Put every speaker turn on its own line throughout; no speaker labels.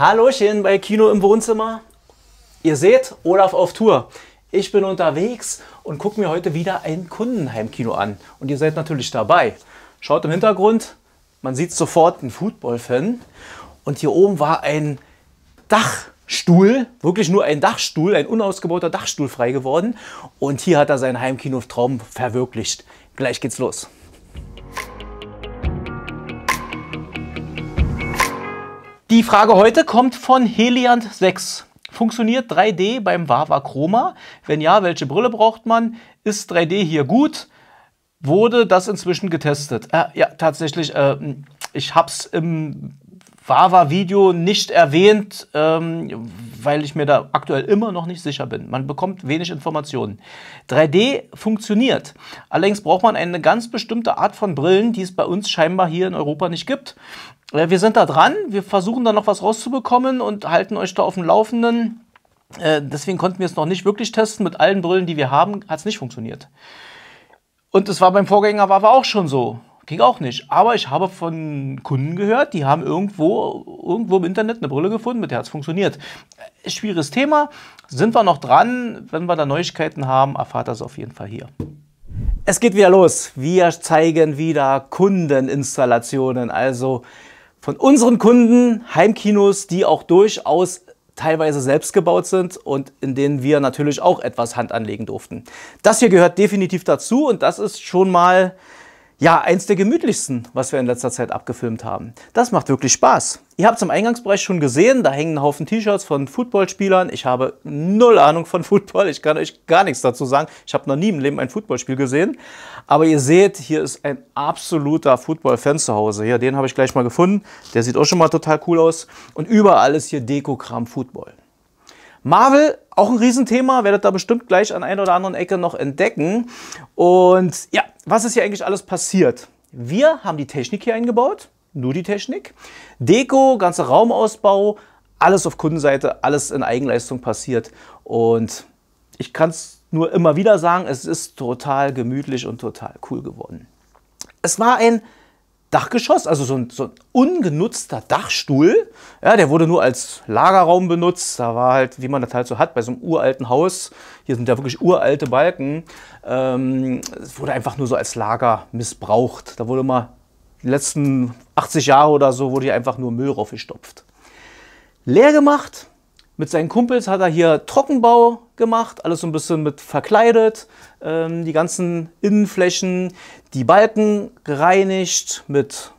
Hallochen bei Kino im Wohnzimmer. Ihr seht, Olaf auf Tour. Ich bin unterwegs und gucke mir heute wieder ein Kundenheimkino an. Und ihr seid natürlich dabei. Schaut im Hintergrund, man sieht sofort einen Football-Fan. Und hier oben war ein Dachstuhl, wirklich nur ein Dachstuhl, ein unausgebauter Dachstuhl frei geworden. Und hier hat er seinen Heimkino-Traum verwirklicht. Gleich geht's los. Die Frage heute kommt von Heliant 6. Funktioniert 3D beim Wawa Chroma? Wenn ja, welche Brille braucht man? Ist 3D hier gut? Wurde das inzwischen getestet? Äh, ja, tatsächlich. Äh, ich habe es im Wawa-Video nicht erwähnt, ähm, weil ich mir da aktuell immer noch nicht sicher bin. Man bekommt wenig Informationen. 3D funktioniert. Allerdings braucht man eine ganz bestimmte Art von Brillen, die es bei uns scheinbar hier in Europa nicht gibt. Äh, wir sind da dran. Wir versuchen da noch was rauszubekommen und halten euch da auf dem Laufenden. Äh, deswegen konnten wir es noch nicht wirklich testen. Mit allen Brillen, die wir haben, hat es nicht funktioniert. Und es war beim Vorgänger Wawa auch schon so. Ging auch nicht. Aber ich habe von Kunden gehört, die haben irgendwo, irgendwo im Internet eine Brille gefunden, mit der hat es funktioniert. Äh, schwieriges Thema. Sind wir noch dran? Wenn wir da Neuigkeiten haben, erfahrt das auf jeden Fall hier. Es geht wieder los. Wir zeigen wieder Kundeninstallationen. Also von unseren Kunden Heimkinos, die auch durchaus teilweise selbst gebaut sind und in denen wir natürlich auch etwas Hand anlegen durften. Das hier gehört definitiv dazu und das ist schon mal ja, eins der gemütlichsten, was wir in letzter Zeit abgefilmt haben. Das macht wirklich Spaß. Ihr habt es im Eingangsbereich schon gesehen, da hängen ein Haufen T-Shirts von Footballspielern. Ich habe null Ahnung von Football, ich kann euch gar nichts dazu sagen. Ich habe noch nie im Leben ein Footballspiel gesehen. Aber ihr seht, hier ist ein absoluter Football-Fan zu Hause. Hier, den habe ich gleich mal gefunden. Der sieht auch schon mal total cool aus. Und überall ist hier Dekokram Football. Marvel, auch ein Riesenthema, werdet da bestimmt gleich an einer oder anderen Ecke noch entdecken. Und ja, was ist hier eigentlich alles passiert? Wir haben die Technik hier eingebaut, nur die Technik. Deko, ganzer Raumausbau, alles auf Kundenseite, alles in Eigenleistung passiert. Und ich kann es nur immer wieder sagen, es ist total gemütlich und total cool geworden. Es war ein Dachgeschoss, also so ein, so ein ungenutzter Dachstuhl. Ja, der wurde nur als Lagerraum benutzt. Da war halt, wie man das halt so hat, bei so einem uralten Haus, hier sind ja wirklich uralte Balken, ähm, es wurde einfach nur so als Lager missbraucht. Da wurde mal die letzten 80 Jahre oder so, wurde hier einfach nur Müll raufgestopft. Leer gemacht, mit seinen Kumpels hat er hier Trockenbau gemacht, alles so ein bisschen mit verkleidet, ähm, die ganzen Innenflächen, die Balken gereinigt mit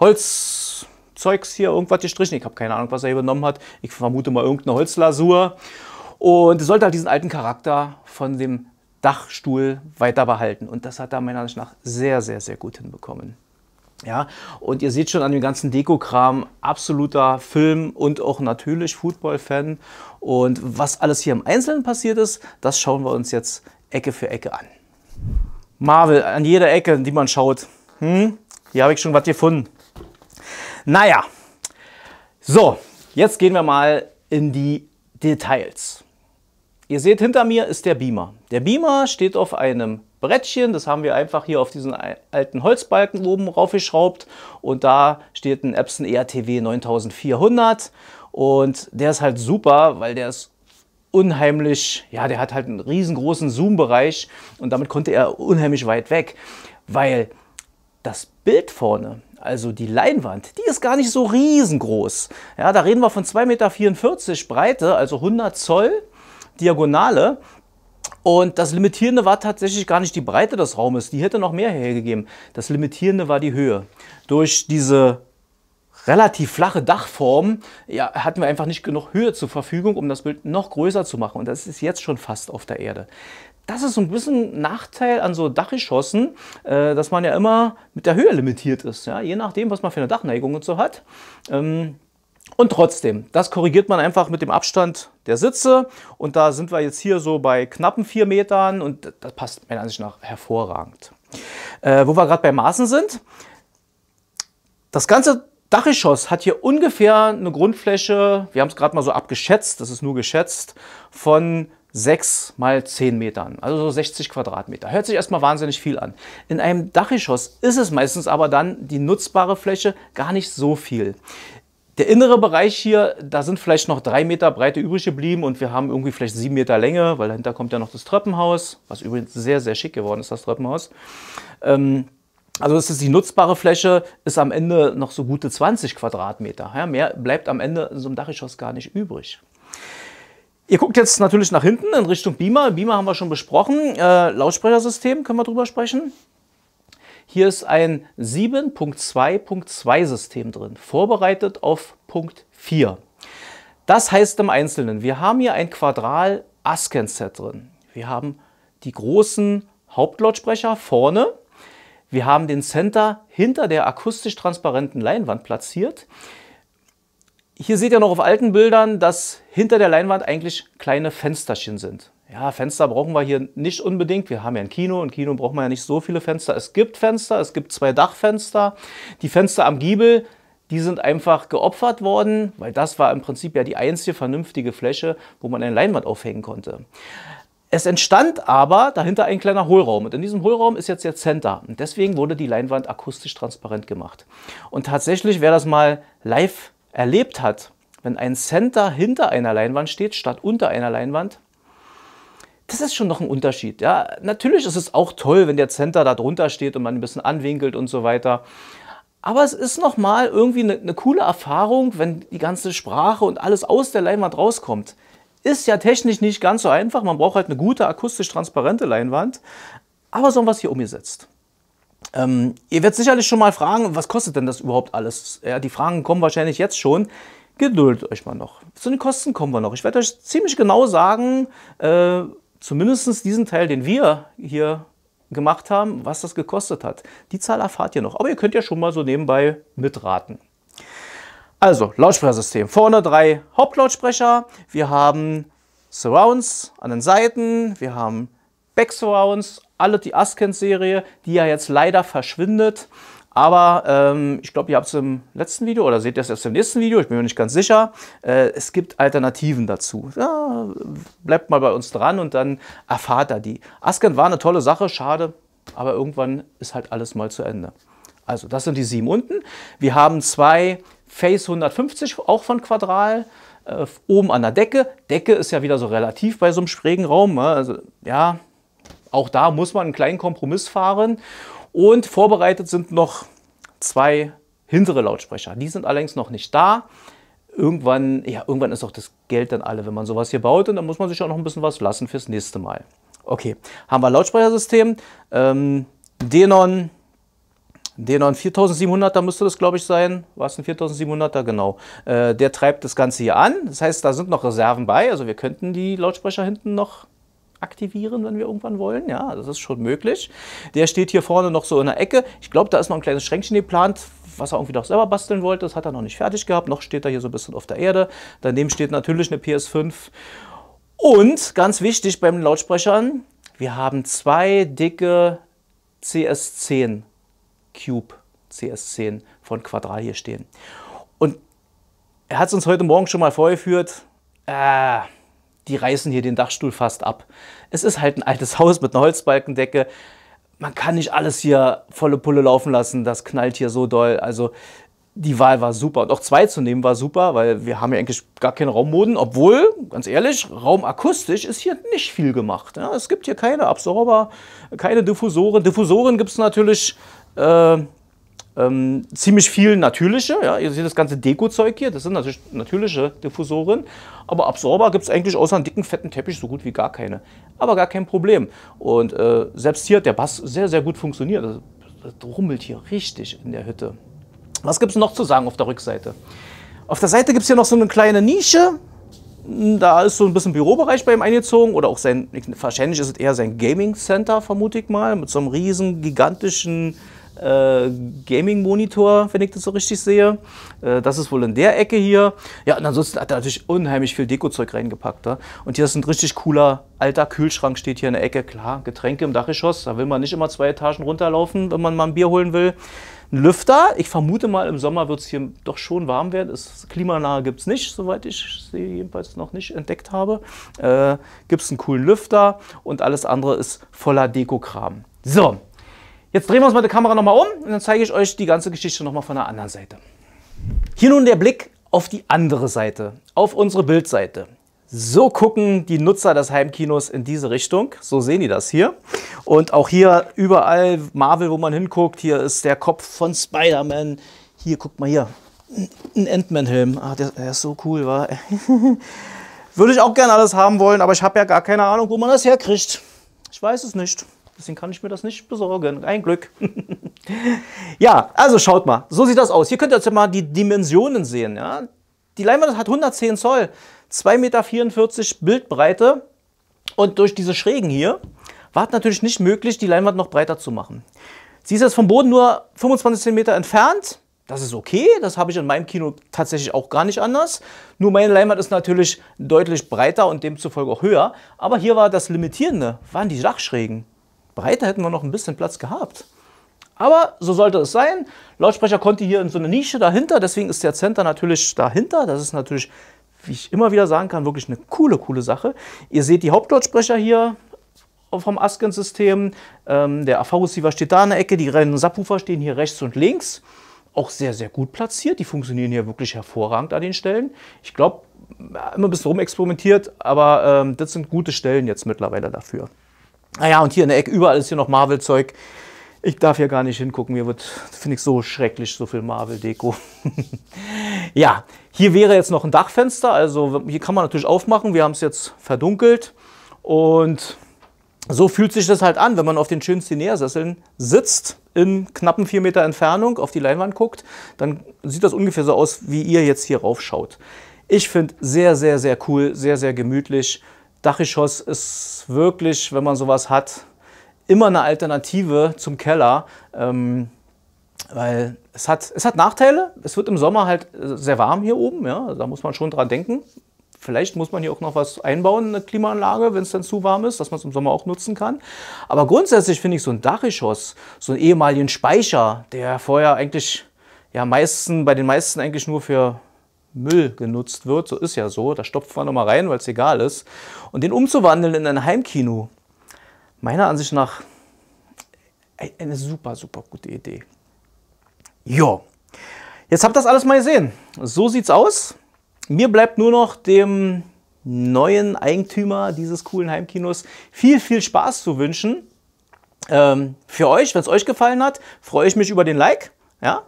Holzzeugs hier, irgendwas gestrichen. Ich habe keine Ahnung, was er hier benommen hat. Ich vermute mal irgendeine Holzlasur. Und es sollte halt diesen alten Charakter von dem Dachstuhl weiter behalten. Und das hat er meiner Ansicht nach sehr, sehr, sehr gut hinbekommen. Ja, und ihr seht schon an dem ganzen Dekokram, absoluter Film und auch natürlich Football-Fan. Und was alles hier im Einzelnen passiert ist, das schauen wir uns jetzt Ecke für Ecke an. Marvel, an jeder Ecke, in die man schaut. Hm? Hier habe ich schon was gefunden. Naja, so, jetzt gehen wir mal in die Details. Ihr seht, hinter mir ist der Beamer. Der Beamer steht auf einem Brettchen. Das haben wir einfach hier auf diesen alten Holzbalken oben raufgeschraubt und da steht ein Epson e ERTW 9400 und der ist halt super, weil der ist unheimlich, ja, der hat halt einen riesengroßen Zoom-Bereich und damit konnte er unheimlich weit weg, weil das Bild vorne, also die Leinwand, die ist gar nicht so riesengroß. Ja, da reden wir von 2,44 Meter Breite, also 100 Zoll Diagonale und das Limitierende war tatsächlich gar nicht die Breite des Raumes, die hätte noch mehr hergegeben. Das Limitierende war die Höhe. Durch diese relativ flache Dachform ja, hatten wir einfach nicht genug Höhe zur Verfügung, um das Bild noch größer zu machen. Und das ist jetzt schon fast auf der Erde. Das ist so ein bisschen ein Nachteil an so Dachgeschossen, äh, dass man ja immer mit der Höhe limitiert ist. Ja? Je nachdem, was man für eine Dachneigung und so hat. Ähm, und trotzdem, das korrigiert man einfach mit dem Abstand der Sitze. Und da sind wir jetzt hier so bei knappen vier Metern und das passt meiner Ansicht nach hervorragend. Äh, wo wir gerade bei Maßen sind, das ganze Dachgeschoss hat hier ungefähr eine Grundfläche, wir haben es gerade mal so abgeschätzt, das ist nur geschätzt, von 6 mal 10 Metern, also so 60 Quadratmeter. Hört sich erstmal wahnsinnig viel an. In einem Dachgeschoss ist es meistens aber dann die nutzbare Fläche gar nicht so viel. Der innere Bereich hier, da sind vielleicht noch drei Meter Breite übrig geblieben und wir haben irgendwie vielleicht sieben Meter Länge, weil dahinter kommt ja noch das Treppenhaus, was übrigens sehr, sehr schick geworden ist, das Treppenhaus. Ähm, also das ist die nutzbare Fläche, ist am Ende noch so gute 20 Quadratmeter. Ja, mehr bleibt am Ende in so einem Dachgeschoss gar nicht übrig. Ihr guckt jetzt natürlich nach hinten in Richtung Beamer. Beamer haben wir schon besprochen. Äh, Lautsprechersystem können wir drüber sprechen. Hier ist ein 7.2.2 System drin, vorbereitet auf Punkt 4. Das heißt im Einzelnen, wir haben hier ein Quadral Asken-Set drin. Wir haben die großen Hauptlautsprecher vorne. Wir haben den Center hinter der akustisch transparenten Leinwand platziert. Hier seht ihr noch auf alten Bildern, dass hinter der Leinwand eigentlich kleine Fensterchen sind ja, Fenster brauchen wir hier nicht unbedingt. Wir haben ja ein Kino und Kino brauchen wir ja nicht so viele Fenster. Es gibt Fenster, es gibt zwei Dachfenster. Die Fenster am Giebel, die sind einfach geopfert worden, weil das war im Prinzip ja die einzige vernünftige Fläche, wo man eine Leinwand aufhängen konnte. Es entstand aber dahinter ein kleiner Hohlraum und in diesem Hohlraum ist jetzt der Center und deswegen wurde die Leinwand akustisch transparent gemacht. Und tatsächlich, wer das mal live erlebt hat, wenn ein Center hinter einer Leinwand steht, statt unter einer Leinwand, das ist schon noch ein Unterschied. Ja? Natürlich ist es auch toll, wenn der Center da drunter steht und man ein bisschen anwinkelt und so weiter. Aber es ist nochmal irgendwie eine, eine coole Erfahrung, wenn die ganze Sprache und alles aus der Leinwand rauskommt. Ist ja technisch nicht ganz so einfach. Man braucht halt eine gute, akustisch transparente Leinwand. Aber so haben wir es hier umgesetzt. Ähm, ihr werdet sicherlich schon mal fragen, was kostet denn das überhaupt alles? Ja, die Fragen kommen wahrscheinlich jetzt schon. Geduldet euch mal noch. Zu den Kosten kommen wir noch. Ich werde euch ziemlich genau sagen, äh, zumindest diesen Teil, den wir hier gemacht haben, was das gekostet hat. Die Zahl erfahrt ihr noch, aber ihr könnt ja schon mal so nebenbei mitraten. Also, Lautsprechersystem. Vorne drei Hauptlautsprecher. Wir haben Surrounds an den Seiten. Wir haben Back Surrounds, alle die Askens-Serie, die ja jetzt leider verschwindet. Aber ähm, ich glaube, ihr habt es im letzten Video oder seht es erst im nächsten Video, ich bin mir nicht ganz sicher. Äh, es gibt Alternativen dazu. Ja, bleibt mal bei uns dran und dann erfahrt ihr die. Asken war eine tolle Sache, schade, aber irgendwann ist halt alles mal zu Ende. Also das sind die sieben unten. Wir haben zwei Face 150, auch von Quadral, äh, oben an der Decke. Decke ist ja wieder so relativ bei so einem Sprägenraum. Raum. Ne? Also ja, auch da muss man einen kleinen Kompromiss fahren. Und vorbereitet sind noch zwei hintere Lautsprecher. Die sind allerdings noch nicht da. Irgendwann, ja, irgendwann ist auch das Geld dann alle, wenn man sowas hier baut. Und dann muss man sich auch noch ein bisschen was lassen fürs nächste Mal. Okay, haben wir Lautsprechersystem. Ähm, Denon, Denon 4700er müsste das, glaube ich, sein. War es ein 4700er? Genau. Äh, der treibt das Ganze hier an. Das heißt, da sind noch Reserven bei. Also wir könnten die Lautsprecher hinten noch aktivieren, wenn wir irgendwann wollen. Ja, also das ist schon möglich. Der steht hier vorne noch so in der Ecke. Ich glaube, da ist noch ein kleines Schränkchen geplant, was er irgendwie doch selber basteln wollte. Das hat er noch nicht fertig gehabt. Noch steht er hier so ein bisschen auf der Erde. Daneben steht natürlich eine PS5. Und ganz wichtig beim Lautsprechern, wir haben zwei dicke CS10 Cube CS10 von Quadral hier stehen. Und er hat es uns heute Morgen schon mal vorgeführt. Äh, die reißen hier den Dachstuhl fast ab. Es ist halt ein altes Haus mit einer Holzbalkendecke. Man kann nicht alles hier volle Pulle laufen lassen, das knallt hier so doll. Also die Wahl war super. Und auch zwei zu nehmen war super, weil wir haben ja eigentlich gar keinen Raummoden, obwohl, ganz ehrlich, raumakustisch ist hier nicht viel gemacht. Ja, es gibt hier keine Absorber, keine Diffusoren. Diffusoren gibt es natürlich äh, ähm, ziemlich viel natürliche, ja, ihr seht das ganze Deko-Zeug hier, das sind natürlich natürliche Diffusoren, aber Absorber gibt es eigentlich außer einem dicken, fetten Teppich so gut wie gar keine. Aber gar kein Problem. Und äh, selbst hier hat der Bass sehr, sehr gut funktioniert. Das, also, das rummelt hier richtig in der Hütte. Was gibt es noch zu sagen auf der Rückseite? Auf der Seite gibt es hier noch so eine kleine Nische, da ist so ein bisschen Bürobereich bei ihm eingezogen oder auch sein, wahrscheinlich ist es eher sein Gaming Center, vermute ich mal, mit so einem riesen, gigantischen äh, Gaming-Monitor, wenn ich das so richtig sehe. Äh, das ist wohl in der Ecke hier. Ja, und ansonsten hat er natürlich unheimlich viel Dekozeug reingepackt. Ja? Ne? Und hier ist ein richtig cooler alter Kühlschrank, steht hier in der Ecke. Klar, Getränke im Dachgeschoss, da will man nicht immer zwei Etagen runterlaufen, wenn man mal ein Bier holen will. Ein Lüfter, ich vermute mal, im Sommer wird es hier doch schon warm werden. Es, klimanahe gibt es nicht, soweit ich sie jedenfalls noch nicht entdeckt habe. Äh, gibt es einen coolen Lüfter und alles andere ist voller Dekokram. So, Jetzt drehen wir uns mal die Kamera nochmal um und dann zeige ich euch die ganze Geschichte nochmal von der anderen Seite. Hier nun der Blick auf die andere Seite, auf unsere Bildseite. So gucken die Nutzer des Heimkinos in diese Richtung. So sehen die das hier. Und auch hier überall Marvel, wo man hinguckt. Hier ist der Kopf von Spider-Man. Hier, guckt mal hier. Ein Ant-Man-Helm. Ah, der, der ist so cool, wa? Würde ich auch gerne alles haben wollen, aber ich habe ja gar keine Ahnung, wo man das herkriegt. Ich weiß es nicht deswegen kann ich mir das nicht besorgen. Ein Glück. ja, also schaut mal, so sieht das aus. Hier könnt ihr jetzt mal die Dimensionen sehen. Ja? Die Leinwand hat 110 Zoll, 2,44 Meter Bildbreite und durch diese Schrägen hier war es natürlich nicht möglich, die Leinwand noch breiter zu machen. Sie ist jetzt vom Boden nur 25 cm entfernt. Das ist okay, das habe ich in meinem Kino tatsächlich auch gar nicht anders. Nur meine Leinwand ist natürlich deutlich breiter und demzufolge auch höher. Aber hier war das Limitierende, waren die Dachschrägen. Breiter hätten wir noch ein bisschen Platz gehabt. Aber so sollte es sein. Lautsprecher konnte hier in so eine Nische dahinter, deswegen ist der Center natürlich dahinter. Das ist natürlich, wie ich immer wieder sagen kann, wirklich eine coole, coole Sache. Ihr seht die Hauptlautsprecher hier vom Asken-System. Ähm, der AV-Receiver steht da in der Ecke, die reinen Subwoofer stehen hier rechts und links. Auch sehr, sehr gut platziert. Die funktionieren hier wirklich hervorragend an den Stellen. Ich glaube, immer ein bisschen rumexperimentiert, aber ähm, das sind gute Stellen jetzt mittlerweile dafür. Naja, ah und hier in der Ecke, überall ist hier noch Marvel-Zeug. Ich darf hier gar nicht hingucken, mir wird, finde ich so schrecklich, so viel Marvel-Deko. ja, hier wäre jetzt noch ein Dachfenster, also hier kann man natürlich aufmachen, wir haben es jetzt verdunkelt und so fühlt sich das halt an, wenn man auf den schönen Cineasesseln sitzt, in knappen vier Meter Entfernung auf die Leinwand guckt, dann sieht das ungefähr so aus, wie ihr jetzt hier raufschaut. Ich finde sehr, sehr, sehr cool, sehr, sehr gemütlich. Dachgeschoss ist wirklich, wenn man sowas hat, immer eine Alternative zum Keller. Ähm, weil es hat, es hat Nachteile. Es wird im Sommer halt sehr warm hier oben. Ja? Da muss man schon dran denken. Vielleicht muss man hier auch noch was einbauen, eine Klimaanlage, wenn es dann zu warm ist, dass man es im Sommer auch nutzen kann. Aber grundsätzlich finde ich so ein Dachgeschoss, so einen ehemaligen Speicher, der vorher eigentlich ja meisten, bei den meisten eigentlich nur für Müll genutzt wird. So ist ja so. Da stopft man nochmal rein, weil es egal ist. Und den umzuwandeln in ein Heimkino, meiner Ansicht nach e-, eine super, super gute Idee. Jo. Jetzt habt ihr das alles mal gesehen. So sieht's aus. Mir bleibt nur noch dem neuen Eigentümer dieses coolen Heimkinos viel, viel Spaß zu wünschen. Ähm, für euch, wenn es euch gefallen hat, freue ich mich über den Like. Ja?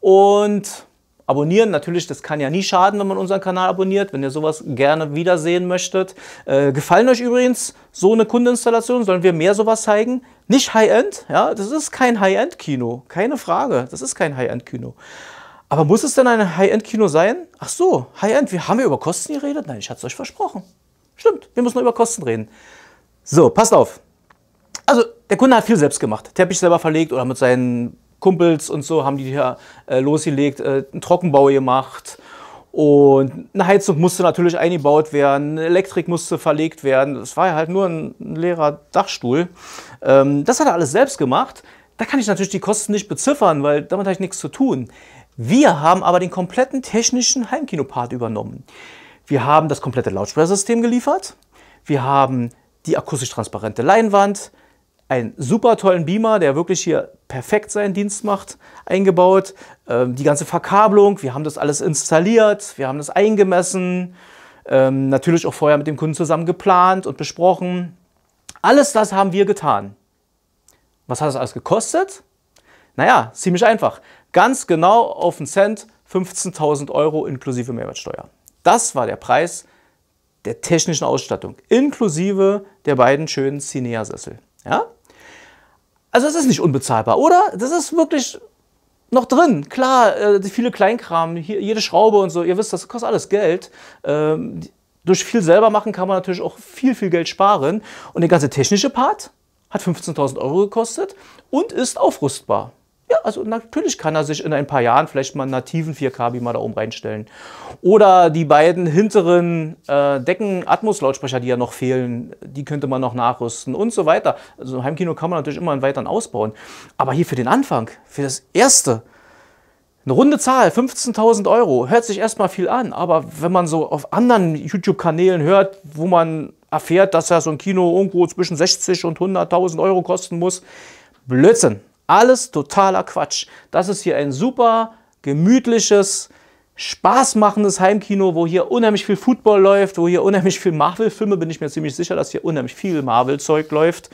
Und abonnieren. Natürlich, das kann ja nie schaden, wenn man unseren Kanal abonniert, wenn ihr sowas gerne wiedersehen möchtet. Äh, gefallen euch übrigens so eine Kundeninstallation? Sollen wir mehr sowas zeigen? Nicht High-End, ja, das ist kein High-End-Kino, keine Frage, das ist kein High-End-Kino. Aber muss es denn ein High-End-Kino sein? Ach so, High-End, wir haben ja über Kosten geredet? Nein, ich hatte es euch versprochen. Stimmt, wir müssen nur über Kosten reden. So, passt auf. Also, der Kunde hat viel selbst gemacht. Teppich selber verlegt oder mit seinen Kumpels und so haben die hier äh, losgelegt, äh, einen Trockenbau gemacht. Und eine Heizung musste natürlich eingebaut werden, eine Elektrik musste verlegt werden. Das war ja halt nur ein leerer Dachstuhl. Ähm, das hat er alles selbst gemacht. Da kann ich natürlich die Kosten nicht beziffern, weil damit habe ich nichts zu tun. Wir haben aber den kompletten technischen Heimkinopart übernommen. Wir haben das komplette Lautsprechersystem geliefert. Wir haben die akustisch transparente Leinwand, einen super tollen Beamer, der wirklich hier perfekt seinen Dienst macht, eingebaut. Ähm, die ganze Verkabelung, wir haben das alles installiert, wir haben das eingemessen, ähm, natürlich auch vorher mit dem Kunden zusammen geplant und besprochen. Alles das haben wir getan. Was hat das alles gekostet? Naja, ziemlich einfach. Ganz genau auf den Cent 15.000 Euro inklusive Mehrwertsteuer. Das war der Preis der technischen Ausstattung, inklusive der beiden schönen Cinea-Sessel. Ja? Also es ist nicht unbezahlbar, oder? Das ist wirklich noch drin. Klar, äh, viele Kleinkram, hier, jede Schraube und so, ihr wisst, das kostet alles Geld. Ähm, durch viel selber machen kann man natürlich auch viel, viel Geld sparen. Und der ganze technische Part hat 15.000 Euro gekostet und ist aufrüstbar. Ja, also natürlich kann er sich in ein paar Jahren vielleicht mal einen nativen 4K-Beamer da oben reinstellen. Oder die beiden hinteren äh, Decken-Atmos-Lautsprecher, die ja noch fehlen, die könnte man noch nachrüsten und so weiter. Also Heimkino kann man natürlich immer einen weiteren ausbauen. Aber hier für den Anfang, für das Erste, eine runde Zahl, 15.000 Euro, hört sich erstmal viel an, aber wenn man so auf anderen YouTube-Kanälen hört, wo man erfährt, dass ja so ein Kino irgendwo zwischen 60 und 100.000 Euro kosten muss, Blödsinn. Alles totaler Quatsch. Das ist hier ein super gemütliches, spaßmachendes Heimkino, wo hier unheimlich viel Football läuft, wo hier unheimlich viel Marvel-Filme, bin ich mir ziemlich sicher, dass hier unheimlich viel Marvel-Zeug läuft,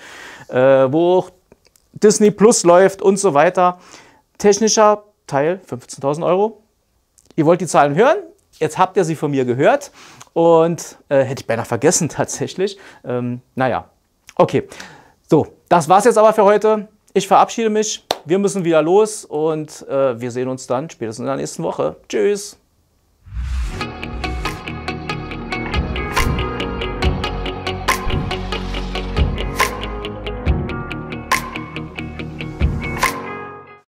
äh, wo auch Disney Plus läuft und so weiter. Technischer Teil 15.000 Euro. Ihr wollt die Zahlen hören? Jetzt habt ihr sie von mir gehört und äh, hätte ich beinahe vergessen tatsächlich. Ähm, naja, okay. So, das war's jetzt aber für heute. Ich verabschiede mich. Wir müssen wieder los und äh, wir sehen uns dann spätestens in der nächsten Woche. Tschüss.